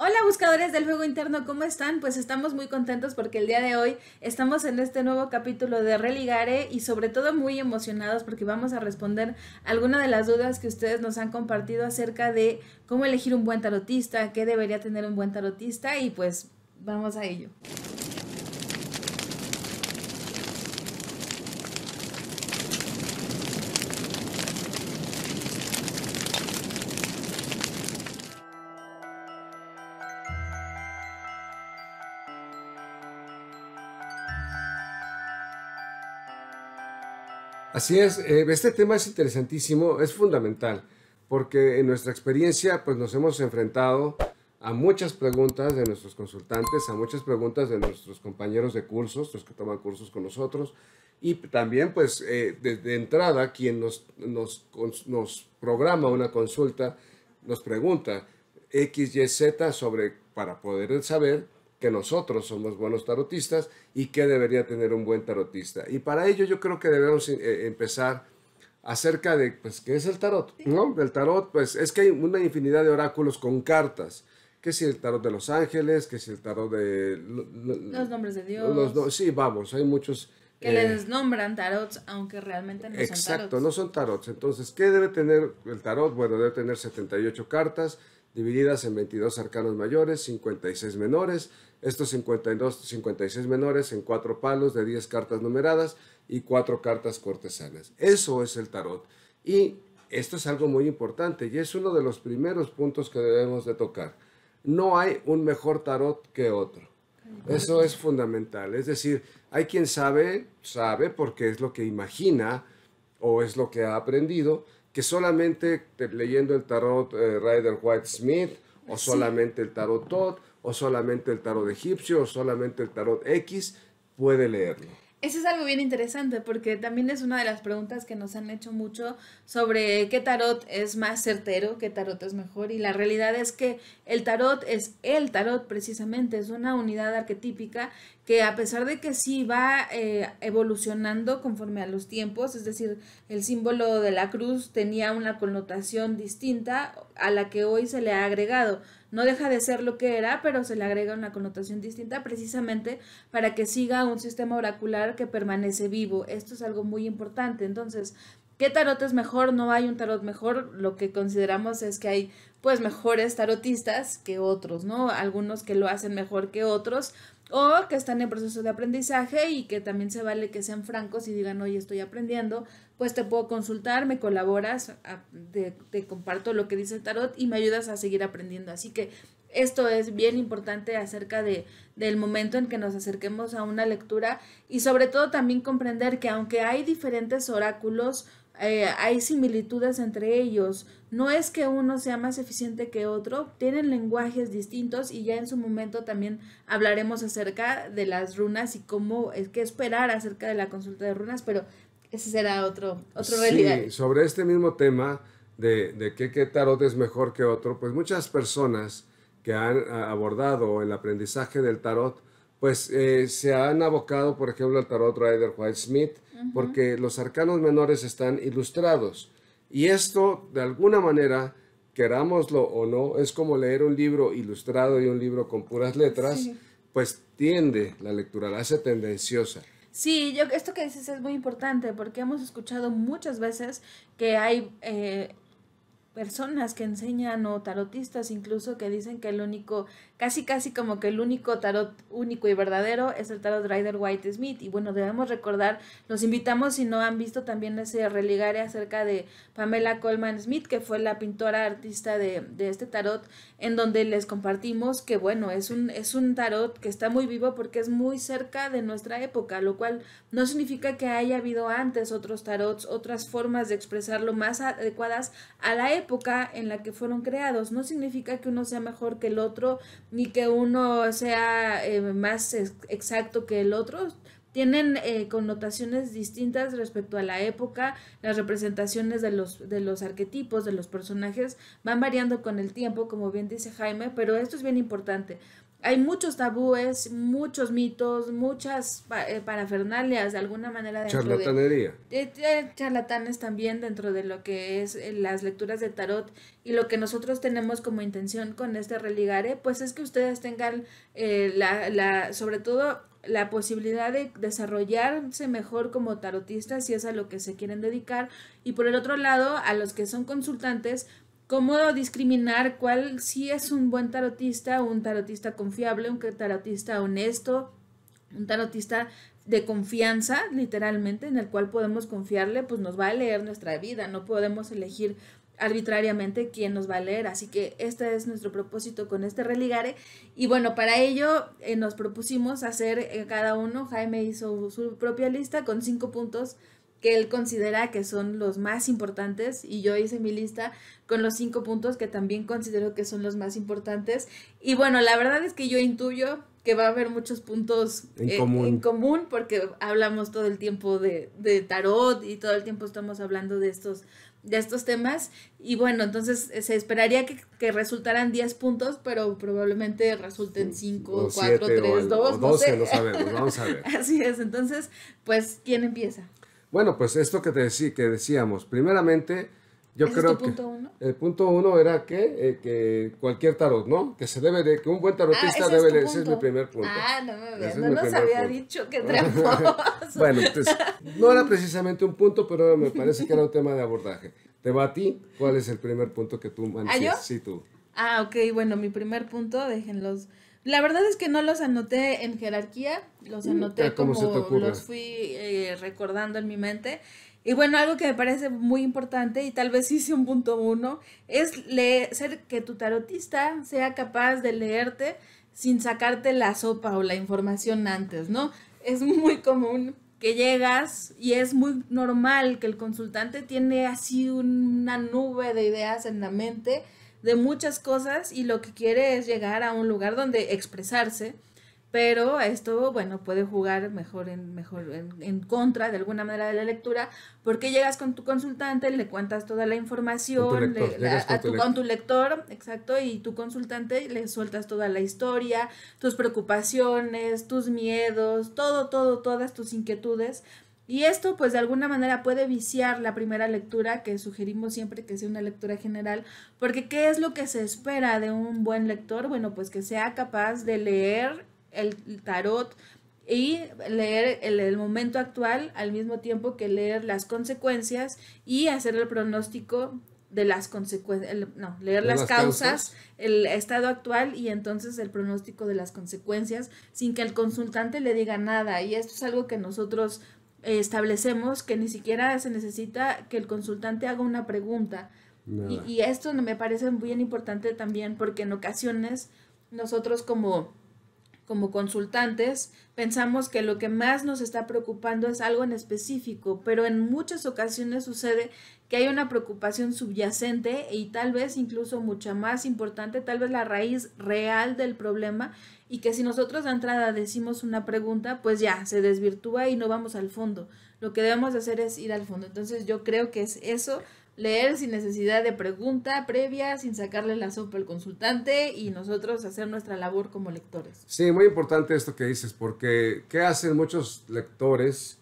Hola buscadores del juego interno, ¿cómo están? Pues estamos muy contentos porque el día de hoy estamos en este nuevo capítulo de Religare y sobre todo muy emocionados porque vamos a responder algunas de las dudas que ustedes nos han compartido acerca de cómo elegir un buen tarotista, qué debería tener un buen tarotista y pues vamos a ello. Así es, eh, este tema es interesantísimo, es fundamental, porque en nuestra experiencia pues nos hemos enfrentado a muchas preguntas de nuestros consultantes, a muchas preguntas de nuestros compañeros de cursos, los que toman cursos con nosotros, y también pues eh, de, entrada quien nos, nos, nos, programa una consulta nos pregunta X, Y, Z sobre, para poder saber que nosotros somos buenos tarotistas y que debería tener un buen tarotista. Y para ello yo creo que debemos eh, eh, empezar acerca de, pues, ¿qué es el tarot? ¿No? El tarot, pues, es que hay una infinidad de oráculos con cartas. ¿Qué si el tarot de los ángeles, ¿Qué si el tarot de... los nombres de Dios. sí, vamos, hay muchos... Que les eh, nombran tarots, aunque realmente no son tarots. Exacto, no son tarots. Entonces, ¿qué debe tener el tarot? Bueno, debe tener 78 cartas divididas en 22 arcanos mayores, 56 menores, estos 52, 56 menores en cuatro palos de 10 cartas numeradas y cuatro cartas cortesanas. Eso es el tarot. Y esto es algo muy importante y es uno de los primeros puntos que debemos de tocar. No hay un mejor tarot que otro. Eso es fundamental. Es decir, hay quien sabe, sabe porque es lo que imagina o es lo que ha aprendido, que solamente eh, leyendo el tarot eh, Rider White Smith o solamente el tarot Todd o solamente el tarot egipcio o solamente el tarot X puede leerlo. Eso es algo bien interesante porque también es una de las preguntas que nos han hecho mucho sobre qué tarot es más certero, qué tarot es mejor y la realidad es que el tarot es el tarot precisamente, es una unidad arquetípica que a pesar de que sí va eh, evolucionando conforme a los tiempos, es decir, el símbolo de la cruz tenía una connotación distinta a la que hoy se le ha agregado. No deja de ser lo que era, pero se le agrega una connotación distinta precisamente para que siga un sistema oracular que permanece vivo. Esto es algo muy importante. Entonces, ¿Qué tarot es mejor? No hay un tarot mejor. Lo que consideramos es que hay pues mejores tarotistas que otros, ¿no? Algunos que lo hacen mejor que otros o que están en proceso de aprendizaje y que también se vale que sean francos y digan, oye, estoy aprendiendo, pues te puedo consultar, me colaboras, ah, te, comparto lo que dice el tarot y me ayudas a seguir aprendiendo. Así que esto es bien importante acerca de, del momento en que nos acerquemos a una lectura y sobre todo también comprender que aunque hay diferentes oráculos, eh, hay similitudes entre ellos. No es que uno sea más eficiente que otro, tienen lenguajes distintos y ya en su momento también hablaremos acerca de las runas y cómo es que esperar acerca de la consulta de runas, pero ese será otro, otro Sobre este mismo tema de, qué tarot es mejor que otro, pues muchas personas que han ah, abordado el aprendizaje del tarot, pues eh, se han abocado, por ejemplo, al tarot Rider White Smith, porque los arcanos menores están ilustrados. Y esto, de alguna manera, querámoslo o no, es como leer un libro ilustrado y un libro con puras letras, pues tiende la lectura, la hace tendenciosa. Sí, yo, esto que dices es muy importante porque hemos escuchado muchas veces que hay eh, personas que enseñan o tarotistas incluso que dicen que el único Casi, casi como que el único tarot único y verdadero es el tarot Rider White Smith. Y bueno, debemos recordar, los invitamos si no han visto también ese religare acerca de Pamela Coleman Smith, que fue la pintora artista de, de este tarot, en donde les compartimos que bueno, es un, es un tarot que está muy vivo porque es muy cerca de nuestra época, lo cual no significa que haya habido antes otros tarots, otras formas de expresarlo más adecuadas a la época en la que fueron creados. No significa que uno sea mejor que el otro, ni que uno sea eh, más exacto que el otro. Tienen eh, connotaciones distintas respecto a la época, las representaciones de los, de los arquetipos, de los personajes, van variando con el tiempo, como bien dice Jaime, pero esto es bien importante hay muchos tabúes, muchos mitos, muchas eh, parafernalias de alguna manera. Charlatanería. Eh, eh, charlatanes también dentro de lo que es las lecturas de tarot y lo que nosotros tenemos como intención con este religare, pues es que ustedes tengan la, la, sobre todo la posibilidad de desarrollarse mejor como tarotistas si es a lo que se quieren dedicar y por el otro lado a los que son consultantes cómo discriminar cuál sí es un buen tarotista, un tarotista confiable, un tarotista honesto, un tarotista de confianza, literalmente, en el cual podemos confiarle, pues nos va a leer nuestra vida, no podemos elegir arbitrariamente quién nos va a leer. Así que este es nuestro propósito con este religare. Y bueno, para ello eh, nos propusimos hacer eh, cada uno, Jaime hizo su propia lista con cinco puntos que él considera que son los más importantes y yo hice mi lista con los cinco puntos que también considero que son los más importantes. Y bueno, la verdad es que yo intuyo que va a haber muchos puntos en, eh, común. porque hablamos todo el tiempo de, tarot y todo el tiempo estamos hablando de estos, de estos temas. Y bueno, entonces eh, se esperaría que, resultaran diez puntos, pero probablemente resulten 5, 4, 3, 2. no sé. lo vamos a ver. Así es, entonces, pues, ¿quién empieza? Bueno, pues esto que te decí, que decíamos, primeramente, yo creo es tu punto uno? el punto uno era que, eh, que cualquier tarot, ¿no? Que se debe de, que un buen tarotista ah, debe es de, ese es mi primer punto. Ah, no me no nos había dicho que tramposo. bueno, entonces, pues, no era precisamente un punto, pero me parece que era un tema de abordaje. Te va a ti, ¿cuál es el primer punto que tú manejas? ¿Ah, Sí, tú. Ah, ok, bueno, mi primer punto, déjenlos la verdad es que no los anoté en jerarquía, los mm, anoté como los fui eh, recordando en mi mente. Y bueno, algo que me parece muy importante y tal vez hice un punto uno, es leer, ser que tu tarotista sea capaz de leerte sin sacarte la sopa o la información antes, ¿no? Es muy común que llegas y es muy normal que el consultante tiene así una nube de ideas en la mente de muchas cosas y lo que quiere es llegar a un lugar donde expresarse, pero esto, bueno, puede jugar mejor en, mejor en, contra de alguna manera de la lectura, porque llegas con tu consultante, le cuentas toda la información le, con tu lector, exacto, y tu consultante le sueltas toda la historia, tus preocupaciones, tus miedos, todo, todo, todas tus inquietudes y esto pues de alguna manera puede viciar la primera lectura, que sugerimos siempre que sea una lectura general, porque ¿qué es lo que se espera de un buen lector? Bueno, pues que sea capaz de leer el tarot y leer el, momento actual al mismo tiempo que leer las consecuencias y hacer el pronóstico de las consecuencias, no, leer las, causas, el estado actual y entonces el pronóstico de las consecuencias sin que el consultante le diga nada. Y esto es algo que nosotros establecemos que ni siquiera se necesita que el consultante haga una pregunta. Y, y, esto me parece muy importante también porque en ocasiones nosotros como, como consultantes pensamos que lo que más nos está preocupando es algo en específico, pero en muchas ocasiones sucede que hay una preocupación subyacente y tal vez incluso mucha más importante, tal vez la raíz real del problema y que si nosotros de entrada decimos una pregunta, pues ya se desvirtúa y no vamos al fondo. Lo que debemos hacer es ir al fondo. Entonces yo creo que es eso, leer sin necesidad de pregunta previa, sin sacarle la sopa al consultante y nosotros hacer nuestra labor como lectores. Sí, muy importante esto que dices, porque ¿qué hacen muchos lectores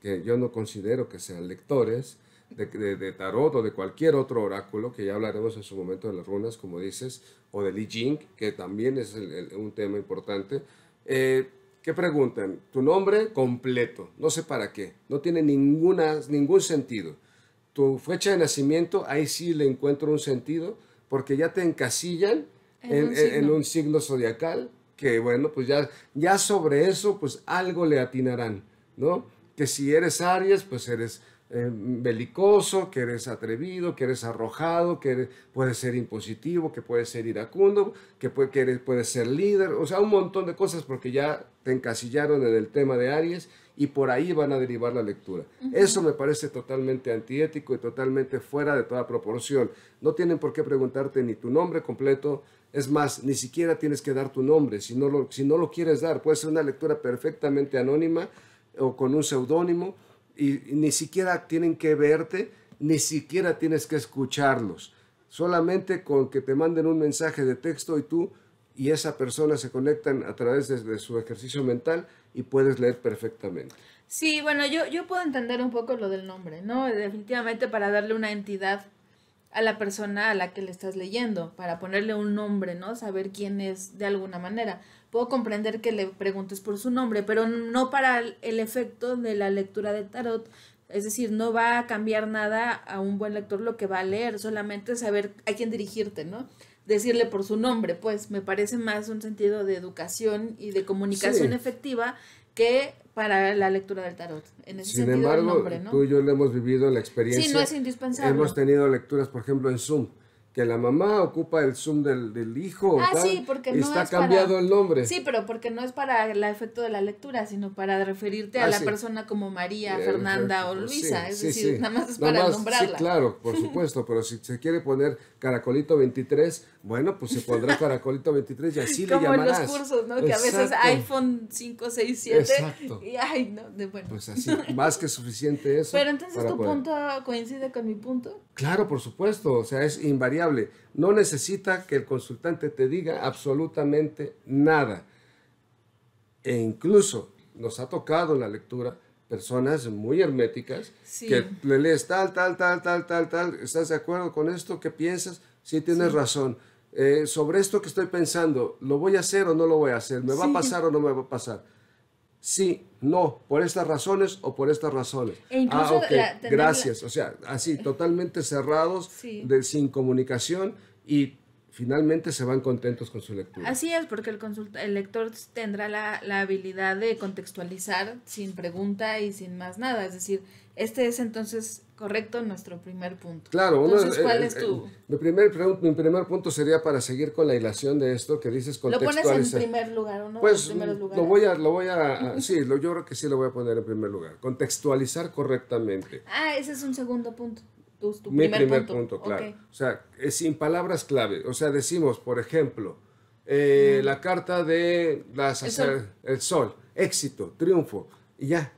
que yo no considero que sean lectores? de, tarot o de cualquier otro oráculo, que ya hablaremos en su momento de las runas, como dices, o de Li Jing, que también es un tema importante. Eh, ¿Qué preguntan? Tu nombre completo, no sé para qué, no tiene ninguna, ningún sentido. Tu fecha de nacimiento, ahí sí le encuentro un sentido, porque ya te encasillan en, un, signo. zodiacal, que bueno, pues ya, ya sobre eso, pues algo le atinarán, ¿no? Que si eres Aries, pues eres Em, belicoso, que eres atrevido, que eres arrojado, que puede puedes ser impositivo, que puedes ser iracundo, que, puede, puedes ser líder, o sea, un montón de cosas porque ya te encasillaron en el tema de Aries y por ahí van a derivar la lectura. Eso me parece totalmente antiético y totalmente fuera de toda proporción. No tienen por qué preguntarte ni tu nombre completo, es más, ni siquiera tienes que dar tu nombre si no si no lo quieres dar. Puede ser una lectura perfectamente anónima o con un seudónimo y ni siquiera tienen que verte, ni siquiera tienes que escucharlos. Solamente con que te manden un mensaje de texto y tú y esa persona se conectan a través de, su ejercicio mental y puedes leer perfectamente. Sí, bueno, yo, yo puedo entender un poco lo del nombre, ¿no? Definitivamente para darle una entidad a la persona a la que le estás leyendo, para ponerle un nombre, ¿no? Saber quién es de alguna manera. Puedo comprender que le preguntes por su nombre, pero no para el efecto de la lectura del tarot. Es decir, no va a cambiar nada a un buen lector lo que va a leer, solamente saber a quién dirigirte, ¿no? Decirle por su nombre, pues me parece más un sentido de educación y de comunicación efectiva que para la lectura del tarot. En ese Sin sentido, embargo, nombre, tú y yo le hemos vivido la experiencia. Sí, no es indispensable. Hemos tenido lecturas, por ejemplo, en Zoom que la mamá ocupa el Zoom del, del hijo. Ah, sí, porque no está cambiado el nombre. Sí, pero porque no es para el efecto de la lectura, sino para referirte a ah, la persona como María, Fernanda o pues Luisa. es decir, nada más es para nombrarla. Sí, claro, por supuesto, pero si se quiere poner Caracolito 23, bueno, pues se pondrá Caracolito 23 y así le llamarás. Como en los cursos, ¿no? Que a veces iPhone 5, 6, 7. Y ay, no, de bueno. Pues así, más que suficiente eso. Pero entonces tu punto coincide con mi punto. Claro, por supuesto, o sea, es invariable. No necesita que el consultante te diga absolutamente nada. E incluso nos ha tocado en la lectura personas muy herméticas que le lees tal, tal, tal, tal, tal, tal, ¿estás de acuerdo con esto? ¿Qué piensas? Sí, tienes razón. Eh, sobre esto que estoy pensando, ¿lo voy a hacer o no lo voy a hacer? ¿Me va a pasar o no me va a pasar? sí, no, por estas razones o por estas razones. E ah, okay, gracias. O sea, así, totalmente cerrados, de, sin comunicación y finalmente se van contentos con su lectura. Así es, porque el, el lector tendrá la, habilidad de contextualizar sin pregunta y sin más nada. Es decir, este es entonces correcto nuestro primer punto. Claro, uno, eh, ¿cuál eh, eh, mi, primer, punto sería para seguir con la hilación de esto que dices contextualizar. ¿Lo pones en primer lugar o no? Pues lo voy a... Lo voy a sí, lo, yo creo que sí lo voy a poner en primer lugar. Contextualizar correctamente. Ah, ese es un segundo punto. Mi primer, punto. claro. O sea, sin palabras clave. O sea, decimos, por ejemplo, eh, la carta de las, el, sol. éxito, triunfo, y ya.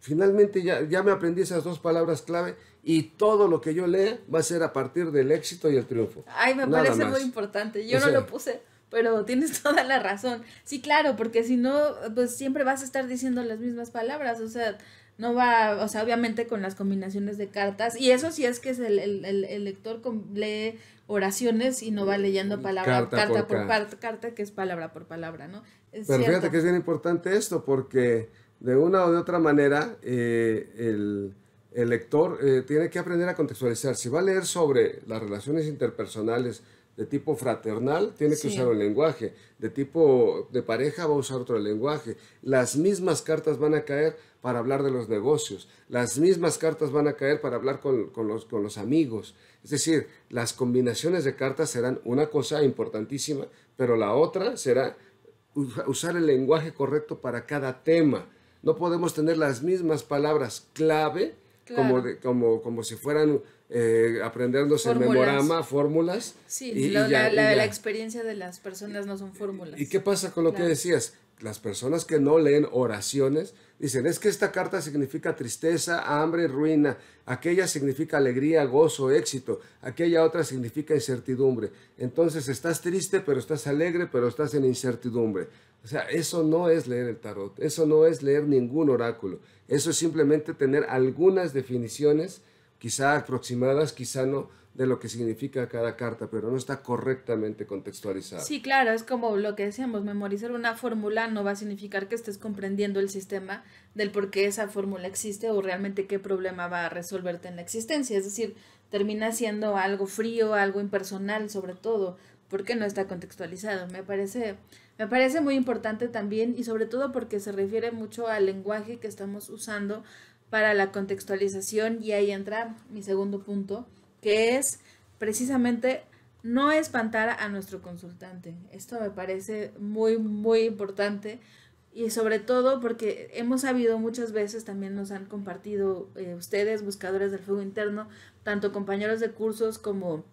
Finalmente ya, ya me aprendí esas dos palabras clave y todo lo que yo lea va a ser a partir del éxito y el triunfo. Ay, me parece muy importante. Yo no lo puse, pero tienes toda la razón. Sí, claro, porque si no, pues siempre vas a estar diciendo las mismas palabras. O sea, no va, o sea, obviamente con las combinaciones de cartas, y eso sí es que es el, lector lee oraciones y no va leyendo palabra carta, por, carta. que es palabra por palabra, ¿no? Pero fíjate que es bien importante esto, porque de una o de otra manera eh, el, lector eh, tiene que aprender a contextualizar. Si va a leer sobre las relaciones interpersonales, de tipo fraternal tiene que usar un lenguaje, de tipo de pareja va a usar otro lenguaje. Las mismas cartas van a caer para hablar de los negocios, las mismas cartas van a caer para hablar con, los, con los amigos. Es decir, las combinaciones de cartas serán una cosa importantísima, pero la otra será usar el lenguaje correcto para cada tema. No podemos tener las mismas palabras clave como, como, como si fueran eh, aprendernos el memorama, fórmulas. Sí, y, la, experiencia de las personas no son fórmulas. ¿Y qué pasa con lo que decías? Las personas que no leen oraciones dicen, es que esta carta significa tristeza, hambre, ruina, aquella significa alegría, gozo, éxito, aquella otra significa incertidumbre. Entonces estás triste, pero estás alegre, pero estás en incertidumbre. O sea, eso no es leer el tarot, eso no es leer ningún oráculo, eso es simplemente tener algunas definiciones quizá aproximadas, quizá no, de lo que significa cada carta, pero no está correctamente contextualizada. Sí, claro, es como lo que decíamos, memorizar una fórmula no va a significar que estés comprendiendo el sistema del por qué esa fórmula existe o realmente qué problema va a resolverte en la existencia. Es decir, termina siendo algo frío, algo impersonal sobre todo, porque no está contextualizado. Me parece, me parece muy importante también y sobre todo porque se refiere mucho al lenguaje que estamos usando para la contextualización y ahí entra mi segundo punto, que es precisamente no espantar a nuestro consultante. Esto me parece muy, muy importante y sobre todo porque hemos sabido muchas veces, también nos han compartido eh, ustedes, buscadores del fuego interno, tanto compañeros de cursos como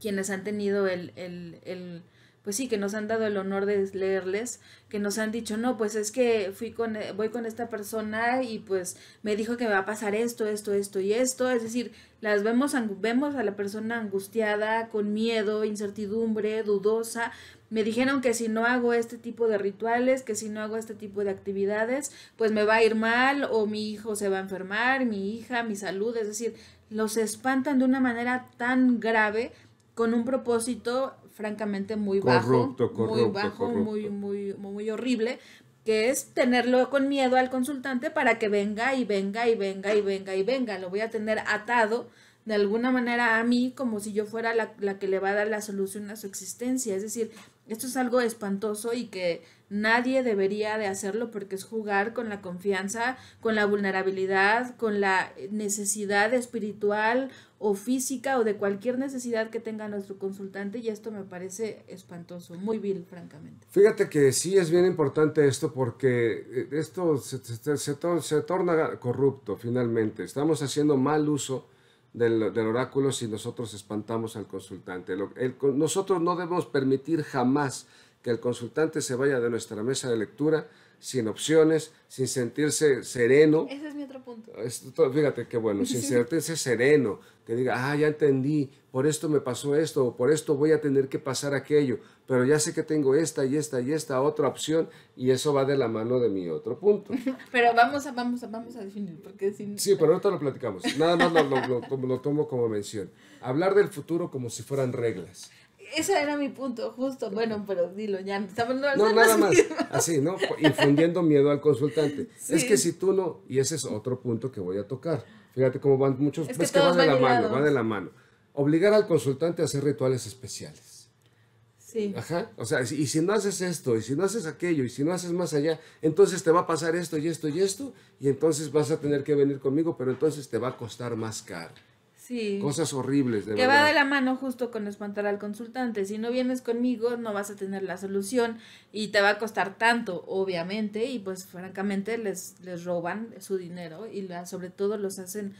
quienes han tenido el, el pues sí, que nos han dado el honor de leerles, que nos han dicho, no, pues es que fui con, eh, voy con esta persona y pues me dijo que me va a pasar esto, esto, esto y esto. Es decir, las vemos, vemos a la persona angustiada, con miedo, incertidumbre, dudosa. Me dijeron que si no hago este tipo de rituales, que si no hago este tipo de actividades, pues me va a ir mal o mi hijo se va a enfermar, mi hija, mi salud. Es decir, los espantan de una manera tan grave con un propósito francamente muy bajo, muy bajo, muy muy muy horrible, que es tenerlo con miedo al consultante para que venga y venga y venga y venga y venga, lo voy a tener atado de alguna manera a mí como si yo fuera la, la que le va a dar la solución a su existencia, es decir, esto es algo espantoso y que Nadie debería de hacerlo porque es jugar con la confianza, con la vulnerabilidad, con la necesidad espiritual o física o de cualquier necesidad que tenga nuestro consultante y esto me parece espantoso, muy vil, francamente. Fíjate que sí es bien importante esto porque eh, esto se, se, torna corrupto finalmente. Estamos haciendo mal uso del, oráculo si nosotros espantamos al consultante. nosotros no debemos permitir jamás que el consultante se vaya de nuestra mesa de lectura sin opciones, sin sentirse sereno. Ese es mi otro punto. Ah, fíjate qué bueno, sin sentirse sereno, que diga, ah, ya entendí, por esto me pasó esto, o por esto voy a tener que pasar aquello, pero ya sé que tengo esta y esta y esta otra opción, y eso va de la mano de mi otro punto. pero vamos a, vamos a, vamos a definir, porque si... Sí, pero ahorita lo platicamos, nada más lo, lo tomo como mención. Hablar del futuro como si fueran reglas. Ese era mi punto, justo. Bueno, pero dilo, ya no, nada más. Así, ¿no? Infundiendo miedo al consultante. Es que si tú no, y ese es otro punto que voy a tocar. Fíjate cómo van muchos, es pues, que, que de la mano, van de la mano. Obligar al consultante a hacer rituales especiales. Sí. Ajá. O sea, y si no haces esto, y si no haces aquello, y si no haces más allá, entonces te va a pasar esto y esto y esto, y entonces vas a tener que venir conmigo, pero entonces te va a costar más caro. Cosas horribles, de que va de la mano justo con espantar al consultante. Si no vienes conmigo, no vas a tener la solución y te va a costar tanto, obviamente, y pues francamente les, les roban su dinero y sobre todo los hacen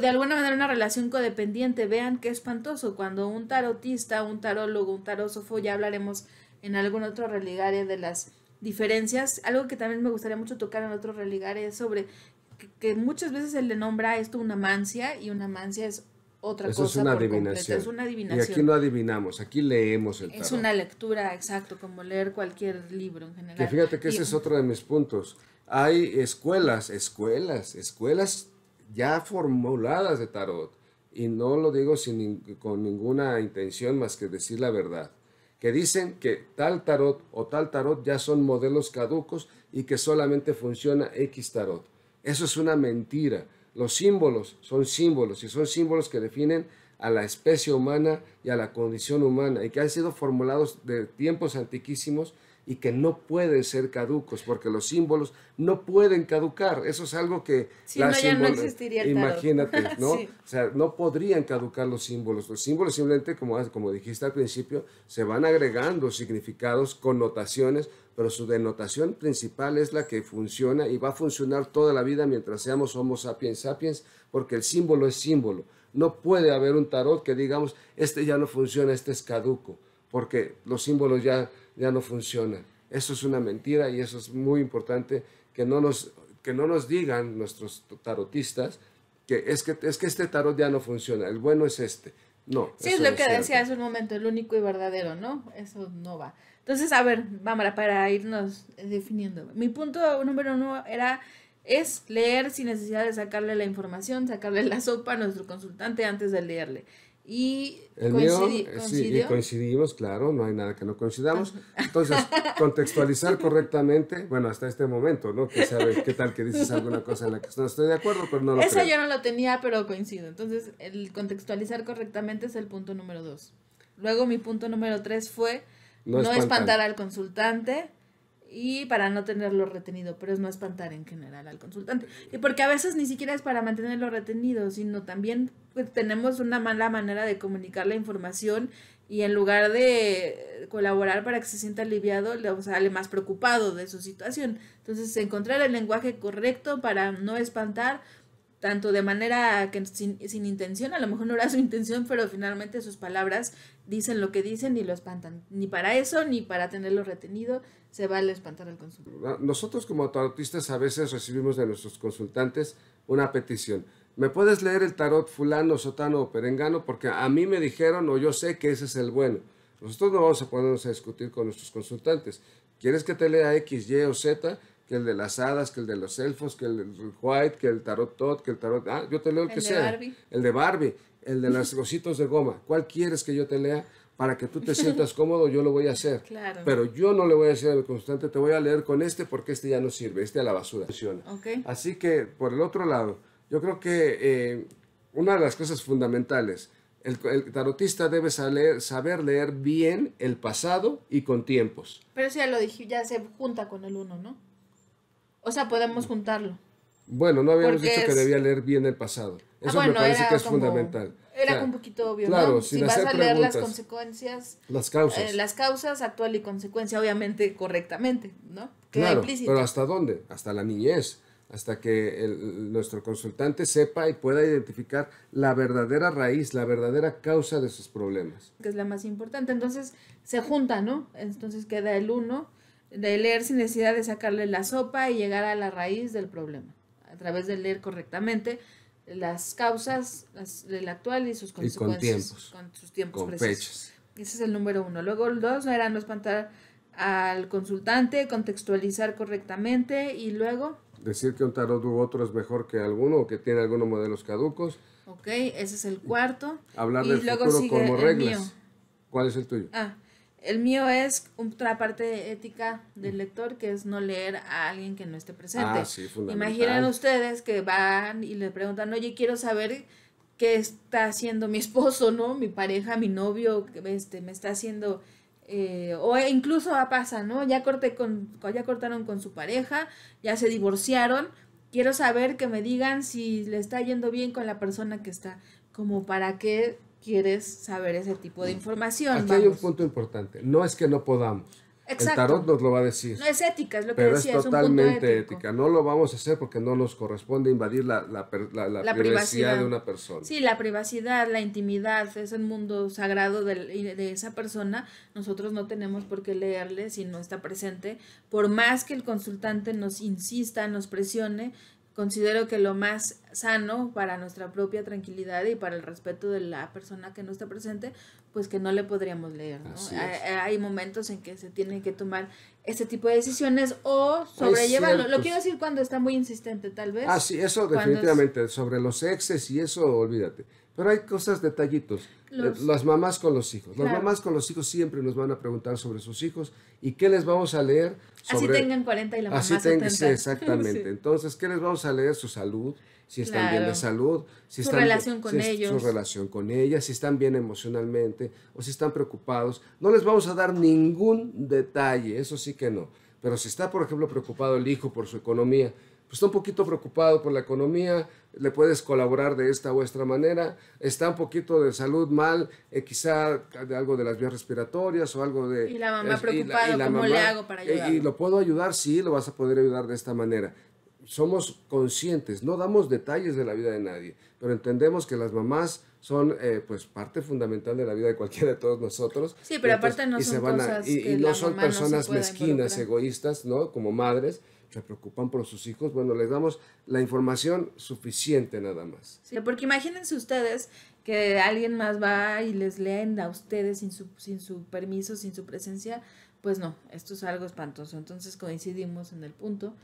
de alguna manera una relación codependiente. Vean qué espantoso cuando un tarotista, un tarólogo, un tarósofo, ya hablaremos en algún otro religare de las diferencias. Algo que también me gustaría mucho tocar en otro religare es sobre que, que muchas veces se le nombra esto una mancia y una mancia es otra Es una adivinación. Y aquí no adivinamos, aquí leemos el tarot. Es una lectura, exacto, como leer cualquier libro en general. Que fíjate que ese es otro de mis puntos. Hay escuelas, escuelas, escuelas ya formuladas de tarot. Y no lo digo sin, con ninguna intención más que decir la verdad. Que dicen que tal tarot o tal tarot ya son modelos caducos y que solamente funciona X tarot. Eso es una mentira los símbolos son símbolos y son símbolos que definen a la especie humana y a la condición humana y que han sido formulados de tiempos antiquísimos y que no pueden ser caducos porque los símbolos no pueden caducar. Eso es algo que si no, ya no existiría imagínate, ¿no? O sea, no podrían caducar los símbolos. Los símbolos simplemente, como, como dijiste al principio, se van agregando significados, connotaciones pero su denotación principal es la que funciona y va a funcionar toda la vida mientras seamos Homo sapiens sapiens, porque el símbolo es símbolo. No puede haber un tarot que digamos, este ya no funciona, este es caduco, porque los símbolos ya, ya no funcionan. Eso es una mentira y eso es muy importante que no nos, que no nos digan nuestros tarotistas que es, que es que este tarot ya no funciona, el bueno es este. No. Sí, es lo que decía hace un momento, el único y verdadero, ¿no? Eso no va. Entonces, a ver, vámonos para irnos definiendo. Mi punto número uno era, es leer sin necesidad de sacarle la información, sacarle la sopa a nuestro consultante antes de leerle. Y, coincidimos, claro, no hay nada que no coincidamos. Entonces, contextualizar correctamente, bueno, hasta este momento, ¿no? Que sabe qué tal que dices alguna cosa en la que no estoy de acuerdo, pero no lo sé. Eso yo no lo tenía, pero coincido. Entonces, el contextualizar correctamente es el punto número dos. Luego, mi punto número tres fue no, espantar al consultante y para no tenerlo retenido, pero es no espantar en general al consultante. Y porque a veces ni siquiera es para mantenerlo retenido, sino también pues, tenemos una mala manera de comunicar la información y en lugar de colaborar para que se sienta aliviado, le sale más preocupado de su situación. Entonces, encontrar el lenguaje correcto para no espantar, tanto de manera que sin, intención, a lo mejor no era su intención, pero finalmente sus palabras dicen lo que dicen y lo espantan. Ni para eso, ni para tenerlo retenido, se va a espantar al consumidor. Nosotros como tarotistas a veces recibimos de nuestros consultantes una petición. ¿Me puedes leer el tarot fulano, sotano o perengano? Porque a mí me dijeron o yo sé que ese es el bueno. Nosotros no vamos a ponernos a discutir con nuestros consultantes. ¿Quieres que te lea X, Y o Z? que el de las hadas, que el de los elfos, que el white, que el tarot tot, que el tarot... Ah, yo te leo el, el que de sea. Barbie. El de Barbie. El de los ositos de goma. ¿Cuál quieres que yo te lea? Para que tú te sientas cómodo, yo lo voy a hacer. Claro. Pero yo no le voy a decir al constante, te voy a leer con este porque este ya no sirve, este a la basura. Así que, por el otro lado, yo creo que eh, una de las cosas fundamentales, el, tarotista debe saber, leer bien el pasado y con tiempos. Pero si ya lo dije, ya se junta con el uno, ¿no? O sea, podemos juntarlo. Bueno, no habíamos dicho que debía leer bien el pasado. Ah, Eso me parece que es fundamental. Era un poquito obvio. Claro, ¿no? si vas a leer las consecuencias. Las causas. Eh, las causas, actual y consecuencia, obviamente, correctamente, ¿no? claro, Pero ¿hasta dónde? Hasta la niñez. Hasta que el, nuestro consultante sepa y pueda identificar la verdadera raíz, la verdadera causa de sus problemas. Que es la más importante. Entonces se junta, ¿no? Entonces queda el uno de leer sin necesidad de sacarle la sopa y llegar a la raíz del problema, a través de leer correctamente las causas del actual y sus consecuencias. Y con tiempos. Con sus tiempos con Fechas. Ese es el número uno. Luego el dos era no espantar al consultante, contextualizar correctamente y luego... Decir que un tarot u otro es mejor que alguno o que tiene algunos modelos caducos. Ok, ese es el cuarto. Hablar y del luego futuro como reglas. ¿Cuál es el tuyo? Ah, el mío es otra parte ética del lector, que es no leer a alguien que no esté presente. Ah, Imaginen ustedes que van y le preguntan, oye, quiero saber qué está haciendo mi esposo, ¿no? Mi pareja, mi novio, este, me está haciendo... Eh, o incluso pasa, ¿no? Ya, corté con, ya cortaron con su pareja, ya se divorciaron. Quiero saber que me digan si le está yendo bien con la persona que está. Como para qué quieres saber ese tipo de información. Aquí hay un punto importante. No es que no podamos. El tarot nos lo va a decir. No es ética, es lo que decía. Es totalmente ética. No lo vamos a hacer porque no nos corresponde invadir la, privacidad, de una persona. Sí, la privacidad, la intimidad, es el mundo sagrado de, de, esa persona. Nosotros no tenemos por qué leerle si no está presente. Por más que el consultante nos insista, nos presione, considero que lo más sano para nuestra propia tranquilidad y para el respeto de la persona que no está presente, pues que no le podríamos leer. ¿no? Hay, momentos en que se tienen que tomar este tipo de decisiones o sobrellevarlo. Lo quiero decir cuando está muy insistente, tal vez. Ah, sí, eso definitivamente. Sobre los exes y eso, olvídate. Pero hay cosas, detallitos. Eh, las mamás con los hijos. Las mamás con los hijos siempre nos van a preguntar sobre sus hijos y qué les vamos a leer así tengan 40 y la mamá así 70. exactamente. Entonces, ¿qué les vamos a leer? Su salud, si están bien de salud, si su relación con ellos. Su relación con ella, si están bien emocionalmente o si están preocupados. No les vamos a dar ningún detalle, eso sí que no. Pero si está, por ejemplo, preocupado el hijo por su economía, pues está un poquito preocupado por la economía, le puedes colaborar de esta u otra manera, está un poquito de salud mal, eh, quizá de algo de las vías respiratorias o algo de... Y la mamá preocupada, ¿cómo le hago para ayudar? Eh, y lo puedo ayudar, sí, lo vas a poder ayudar de esta manera. Somos conscientes, no damos detalles de la vida de nadie, pero entendemos que las mamás son eh, pues parte fundamental de la vida de cualquiera de todos nosotros. Sí, pero aparte no y se van a, y, no son personas mezquinas, egoístas, ¿no? Como madres, se preocupan por sus hijos, bueno, les damos la información suficiente nada más. porque imagínense ustedes que alguien más va y les leen a ustedes sin su, sin su permiso, sin su presencia, pues no, esto es algo espantoso. Entonces coincidimos en el punto.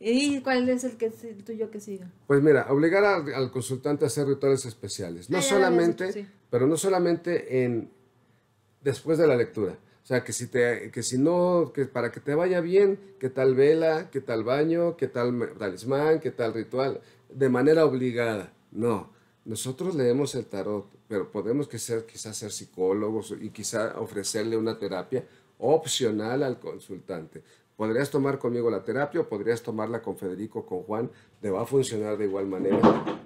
¿Y cuál es el, que, el tuyo que siga? Pues mira, obligar al, consultante a hacer rituales especiales. No ah, solamente, pero no solamente en después de la lectura o sea, que si, te, que si no, que para que te vaya bien, ¿qué tal vela, ¿qué tal baño, ¿qué tal talismán, ¿qué tal ritual, de manera obligada. No, nosotros leemos el tarot, pero podemos que ser, quizás ser psicólogos y quizás ofrecerle una terapia opcional al consultante. Podrías tomar conmigo la terapia o podrías tomarla con Federico, con Juan, te va a funcionar de igual manera.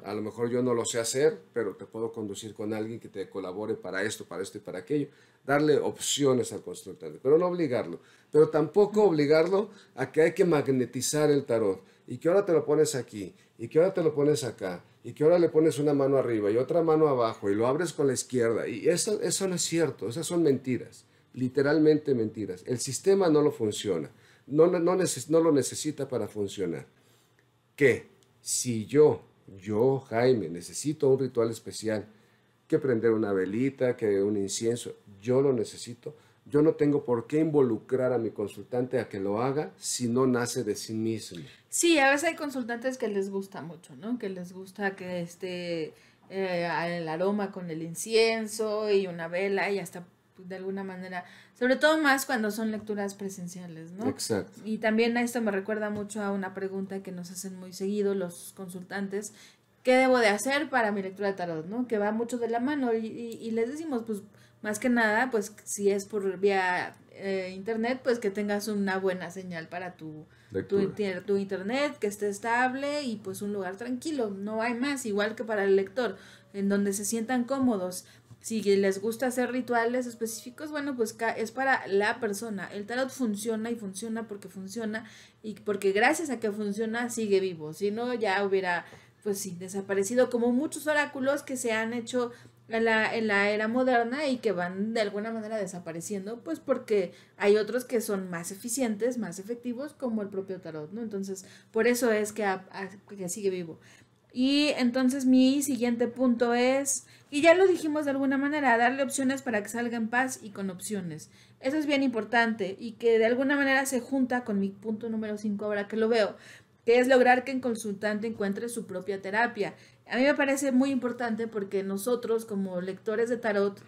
A lo mejor yo no lo sé hacer, pero te puedo conducir con alguien que te colabore para esto, para esto y para aquello. Darle opciones al consultante, pero no obligarlo. Pero tampoco obligarlo a que hay que magnetizar el tarot y que ahora te lo pones aquí y que ahora te lo pones acá y que ahora le pones una mano arriba y otra mano abajo y lo abres con la izquierda. Y eso, eso no es cierto, esas son mentiras, literalmente mentiras. El sistema no lo funciona no, no lo necesita para funcionar. Que si yo, yo, Jaime, necesito un ritual especial, que prender una velita, que un incienso, yo lo necesito, yo no tengo por qué involucrar a mi consultante a que lo haga si no nace de sí mismo. Sí, a veces hay consultantes que les gusta mucho, ¿no? Que les gusta que esté eh, el aroma con el incienso y una vela y hasta pues, de alguna manera, sobre todo más cuando son lecturas presenciales, ¿no? Exacto. Y también a esto me recuerda mucho a una pregunta que nos hacen muy seguido los consultantes, ¿qué debo de hacer para mi lectura de tarot, ¿no? Que va mucho de la mano y, y, les decimos, pues, más que nada, pues, si es por vía eh, internet, pues que tengas una buena señal para tu, tu, tu, internet, que esté estable y pues un lugar tranquilo, no hay más, igual que para el lector, en donde se sientan cómodos. Si les gusta hacer rituales específicos, bueno, pues es para la persona. El tarot funciona y funciona porque funciona y porque gracias a que funciona sigue vivo. Si no, ya hubiera, pues sí, desaparecido como muchos oráculos que se han hecho en la, en la era moderna y que van de alguna manera desapareciendo, pues porque hay otros que son más eficientes, más efectivos, como el propio tarot, ¿no? Entonces, por eso es que, que sigue vivo. Y entonces mi siguiente punto es, y ya lo dijimos de alguna manera, darle opciones para que salga en paz y con opciones. Eso es bien importante y que de alguna manera se junta con mi punto número 5 ahora que lo veo, que es lograr que el consultante encuentre su propia terapia. A mí me parece muy importante porque nosotros como lectores de tarot,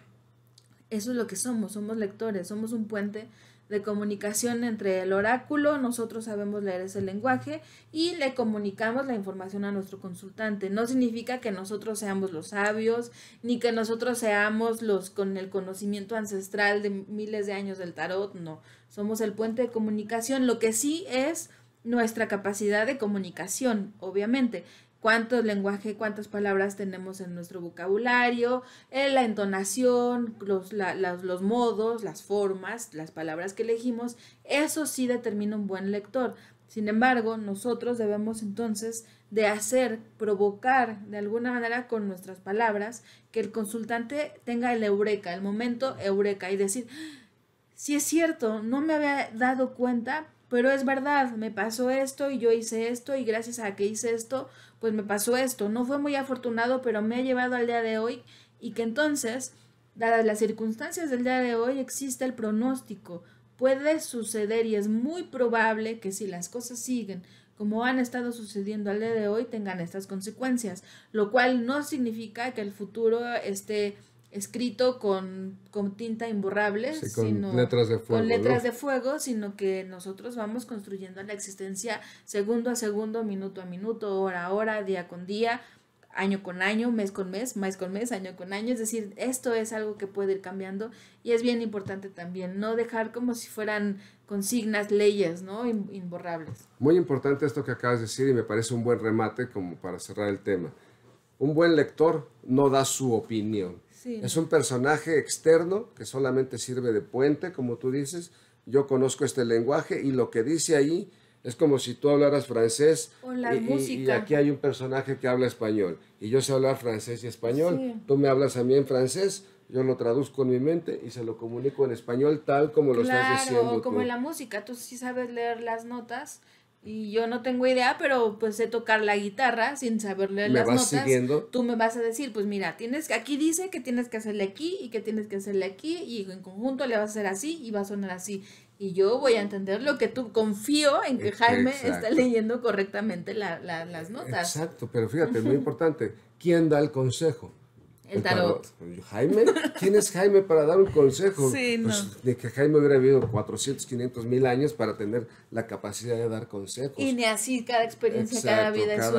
eso es lo que somos, somos lectores, somos un puente de comunicación entre el oráculo, nosotros sabemos leer ese lenguaje y le comunicamos la información a nuestro consultante. No significa que nosotros seamos los sabios, ni que nosotros seamos los con el conocimiento ancestral de miles de años del tarot, no. Somos el puente de comunicación, lo que sí es nuestra capacidad de comunicación, obviamente cuánto lenguaje, cuántas palabras tenemos en nuestro vocabulario, eh, la entonación, los, modos, las formas, las palabras que elegimos, eso sí determina un buen lector. Sin embargo, nosotros debemos entonces de hacer, provocar de alguna manera con nuestras palabras que el consultante tenga el eureka, el momento eureka y decir, ah, si es cierto, no me había dado cuenta, pero es verdad, me pasó esto y yo hice esto y gracias a que hice esto pues me pasó esto, no fue muy afortunado, pero me ha llevado al día de hoy y que entonces, dadas las circunstancias del día de hoy, existe el pronóstico. Puede suceder y es muy probable que si las cosas siguen como han estado sucediendo al día de hoy, tengan estas consecuencias, lo cual no significa que el futuro esté escrito con, con tinta imborrable, con, letras de fuego, con letras de fuego, sino que nosotros vamos construyendo la existencia segundo a segundo, minuto a minuto, hora a hora, día con día, año con año, mes con mes, mes con mes, año con año. Es decir, esto es algo que puede ir cambiando y es bien importante también no dejar como si fueran consignas, leyes, ¿no? Imborrables. Muy importante esto que acabas de decir y me parece un buen remate como para cerrar el tema. Un buen lector no da su opinión, es un personaje externo que solamente sirve de puente, como tú dices. Yo conozco este lenguaje y lo que dice ahí es como si tú hablaras francés y, aquí hay un personaje que habla español y yo sé hablar francés y español. Tú me hablas a mí en francés, yo lo traduzco en mi mente y se lo comunico en español tal como lo estás diciendo. como la música, tú sí sabes leer las notas y yo no tengo idea, pero pues sé tocar la guitarra sin saberle las notas. Tú me vas a decir, pues mira, tienes aquí dice que tienes que hacerle aquí y que tienes que hacerle aquí y en conjunto le vas a hacer así y va a sonar así. Y yo voy a entender lo que tú confío en que eh, Jaime está leyendo correctamente la, las notas. Exacto, pero fíjate, muy importante, ¿quién da el consejo? El tarot. Jaime, ¿quién es Jaime para dar un consejo? Sí, pues, no. de que Jaime hubiera vivido 400, 500 mil años para tener la capacidad de dar consejos. Y ni así, cada experiencia, cada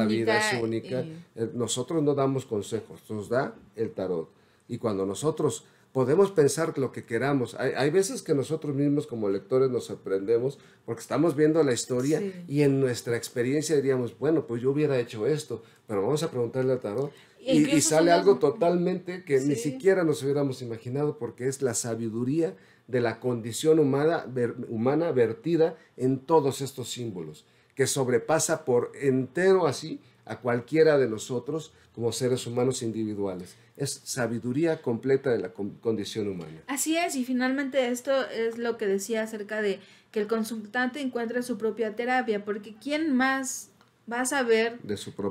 vida es única. Eh, nosotros no damos consejos, nos da el tarot. Y cuando nosotros podemos pensar lo que queramos. Hay, veces que nosotros mismos como lectores nos sorprendemos porque estamos viendo la historia y en nuestra experiencia diríamos, bueno, pues yo hubiera hecho esto, pero vamos a preguntarle al tarot y, sale algo totalmente que ni siquiera nos hubiéramos imaginado porque es la sabiduría de la condición humana, humana vertida en todos estos símbolos, que sobrepasa por entero así a cualquiera de nosotros como seres humanos individuales. Es sabiduría completa de la condición humana. Así es, y finalmente esto es lo que decía acerca de que el consultante encuentre su propia terapia, porque ¿quién más va a saber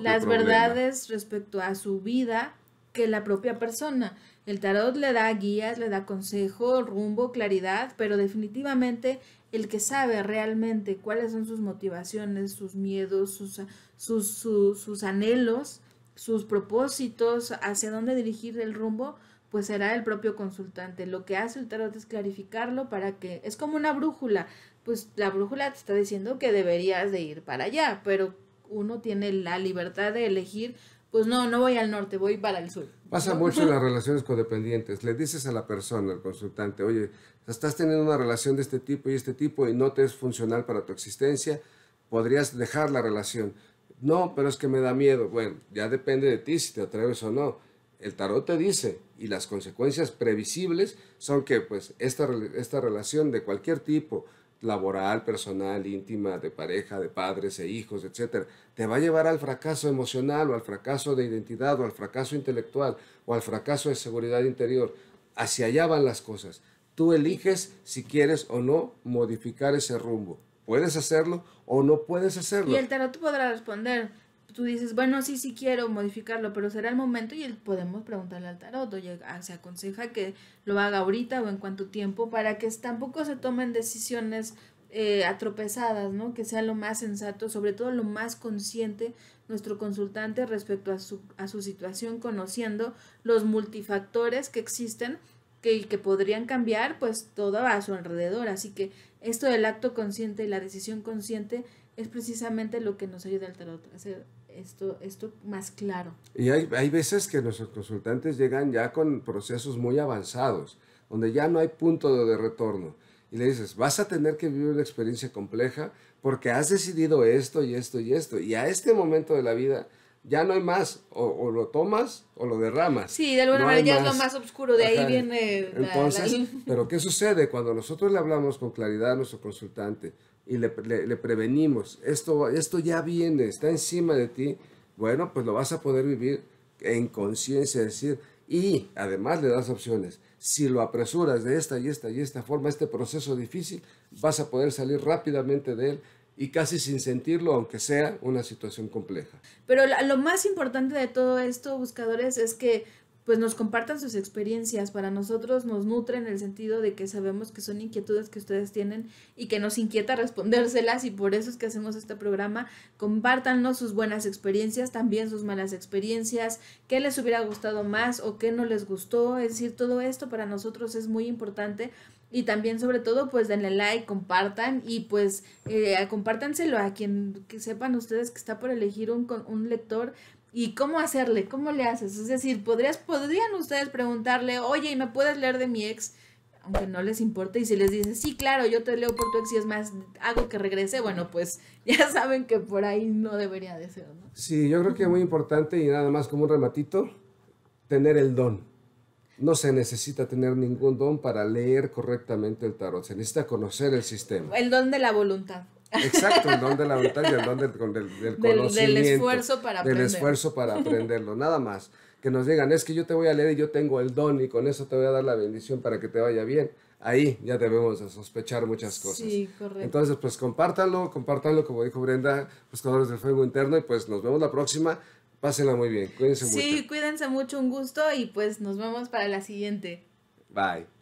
las verdades respecto a su vida que la propia persona. El tarot le da guías, le da consejo, rumbo, claridad, pero definitivamente el que sabe realmente cuáles son sus motivaciones, sus miedos, sus, sus, sus, sus anhelos, sus propósitos, hacia dónde dirigir el rumbo, pues será el propio consultante. Lo que hace el tarot es clarificarlo para que es como una brújula, pues la brújula te está diciendo que deberías de ir para allá, pero uno tiene la libertad de elegir, pues no, no voy al norte, voy para el sur. Pasa mucho en las relaciones codependientes. Le dices a la persona, al consultante, oye, estás teniendo una relación de este tipo y este tipo y no te es funcional para tu existencia, podrías dejar la relación. No, pero es que me da miedo. Bueno, ya depende de ti si te atreves o no. El tarot te dice, y las consecuencias previsibles son que pues esta, esta relación de cualquier tipo, laboral, personal, íntima, de pareja, de padres e hijos, etcétera, Te va a llevar al fracaso emocional o al fracaso de identidad o al fracaso intelectual o al fracaso de seguridad interior. Hacia allá van las cosas. Tú eliges si quieres o no modificar ese rumbo. Puedes hacerlo o no puedes hacerlo. Y el tarot podrá responder, tú dices, bueno, sí, sí quiero modificarlo, pero será el momento y podemos preguntarle al tarot, o ah, se aconseja que lo haga ahorita o en cuánto tiempo, para que tampoco se tomen decisiones eh, atropezadas, ¿no? Que sea lo más sensato, sobre todo lo más consciente nuestro consultante respecto a su, a su situación, conociendo los multifactores que existen que, que podrían cambiar pues todo a su alrededor. Así que esto del acto consciente y la decisión consciente es precisamente lo que nos ayuda al tarot, a hacer esto, esto más claro. Y hay, hay veces que nuestros consultantes llegan ya con procesos muy avanzados, donde ya no hay punto de retorno. Y le dices, vas a tener que vivir una experiencia compleja porque has decidido esto y esto y esto. Y a este momento de la vida ya no hay más. O, lo tomas o lo derramas. Sí, de alguna manera ya es lo más oscuro. De ahí viene. Entonces, pero ¿qué sucede cuando nosotros le hablamos con claridad a nuestro consultante? y le, prevenimos, esto, esto ya viene, está encima de ti, bueno, pues lo vas a poder vivir en conciencia, es decir, y además le das opciones. Si lo apresuras de esta y esta y esta forma, este proceso difícil, vas a poder salir rápidamente de él y casi sin sentirlo, aunque sea una situación compleja. Pero lo más importante de todo esto, buscadores, es que pues nos compartan sus experiencias. Para nosotros nos nutre en el sentido de que sabemos que son inquietudes que ustedes tienen y que nos inquieta respondérselas y por eso es que hacemos este programa. Compártanos sus buenas experiencias, también sus malas experiencias, qué les hubiera gustado más o qué no les gustó. Es decir, todo esto para nosotros es muy importante y también sobre todo pues denle like, compartan y pues eh, compártanselo a quien que sepan ustedes que está por elegir un, un lector y cómo hacerle, cómo le haces. Es decir, podrías, podrían ustedes preguntarle, oye, ¿y me puedes leer de mi ex? Aunque no les importe, y si les dice sí, claro, yo te leo por tu ex y es más, hago que regrese, bueno, pues ya saben que por ahí no debería de ser, ¿no? Sí, yo creo que es muy importante y nada más como un rematito, tener el don no se necesita tener ningún don para leer correctamente el tarot, se necesita conocer el sistema. El don de la voluntad. Exacto, el don de la voluntad y el don del, conocimiento. Del, esfuerzo para aprenderlo. Del esfuerzo para aprenderlo, nada más. Que nos digan, es que yo te voy a leer y yo tengo el don y con eso te voy a dar la bendición para que te vaya bien. Ahí ya debemos de sospechar muchas cosas. Sí, correcto. Entonces, pues compártanlo, compártanlo, como dijo Brenda, Buscadores pues, del Fuego Interno, y pues nos vemos la próxima. Pásenla muy bien, cuídense mucho. Sí, cuídense mucho, un gusto y pues nos vemos para la siguiente. Bye.